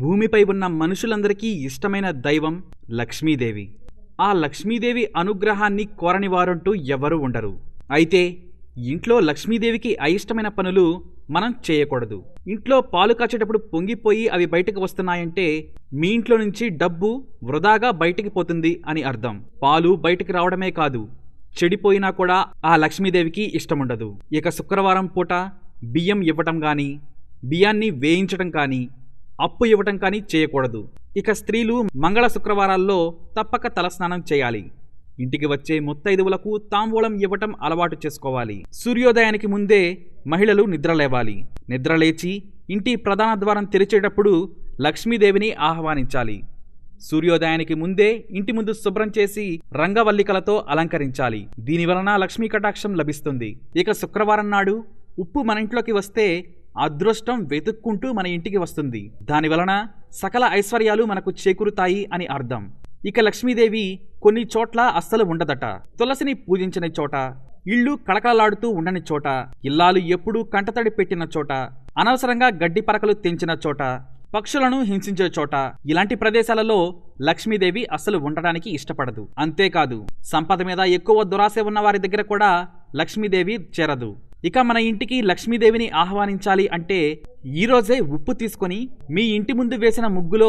భూమిపై ఉన్న మనుషులందరికీ ఇష్టమైన దైవం లక్ష్మీదేవి ఆ లక్ష్మీదేవి అనుగ్రహాన్ని కోరనివారంటూ ఎవరూ ఉండరు అయితే ఇంట్లో లక్ష్మీదేవికి అయిష్టమైన పనులు మనం చేయకూడదు ఇంట్లో పాలు కాచేటప్పుడు పొంగిపోయి అవి బయటకు వస్తున్నాయంటే మీ ఇంట్లో నుంచి డబ్బు వృధాగా బయటికి పోతుంది అని అర్థం పాలు బయటికి రావడమే కాదు చెడిపోయినా కూడా ఆ లక్ష్మీదేవికి ఇష్టముండదు ఇక శుక్రవారం పూట బియ్యం ఇవ్వటం కానీ బియ్యాన్ని వేయించటం కానీ అప్పు ఇవ్వటం కానీ చేయకూడదు ఇక స్త్రీలు మంగళ శుక్రవారాల్లో తప్పక తలస్నానం చేయాలి ఇంటికి వచ్చే ముత్తైదువులకు తాంబూలం ఇవ్వటం అలవాటు చేసుకోవాలి సూర్యోదయానికి ముందే మహిళలు నిద్రలేవాలి నిద్రలేచి ఇంటి ప్రధాన ద్వారం తెరిచేటప్పుడు లక్ష్మీదేవిని ఆహ్వానించాలి సూర్యోదయానికి ముందే ఇంటి ముందు శుభ్రం చేసి రంగవల్లికలతో అలంకరించాలి దీనివలన లక్ష్మీ కటాక్షం లభిస్తుంది ఇక శుక్రవారం నాడు ఉప్పు మన ఇంట్లోకి వస్తే అదృష్టం వెతుక్కుంటూ మన ఇంటికి వస్తుంది దాని వలన సకల ఐశ్వర్యాలు మనకు చేకూరుతాయి అని అర్థం ఇక లక్ష్మీదేవి కొన్ని చోట్ల అస్సలు ఉండదట తులసిని పూజించని చోట ఇళ్ళు కళకళలాడుతూ ఉండని చోట ఇల్లాలు ఎప్పుడూ కంటతడి పెట్టిన చోట అనవసరంగా గడ్డి పరకలు తెంచిన చోట పక్షులను హింసించే చోట ఇలాంటి ప్రదేశాలలో లక్ష్మీదేవి అస్సలు ఉండడానికి ఇష్టపడదు అంతేకాదు సంపద మీద ఎక్కువ దురాశ ఉన్న వారి దగ్గర కూడా లక్ష్మీదేవి చేరదు ఇక మన ఇంటికి లక్ష్మీదేవిని ఆహ్వానించాలి అంటే ఈరోజే ఉప్పు తీసుకొని మీ ఇంటి ముందు వేసిన ముగ్గులో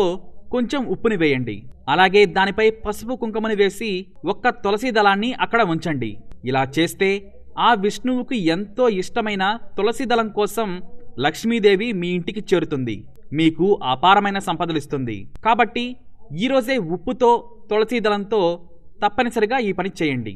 కొంచెం ఉప్పుని వేయండి అలాగే దానిపై పసుపు కుంకుమని వేసి ఒక్క తులసి దళాన్ని అక్కడ ఉంచండి ఇలా చేస్తే ఆ విష్ణువుకు ఎంతో ఇష్టమైన తులసి దళం కోసం లక్ష్మీదేవి మీ ఇంటికి చేరుతుంది మీకు అపారమైన సంపదలిస్తుంది కాబట్టి ఈరోజే ఉప్పుతో తులసి దళంతో తప్పనిసరిగా ఈ పని చేయండి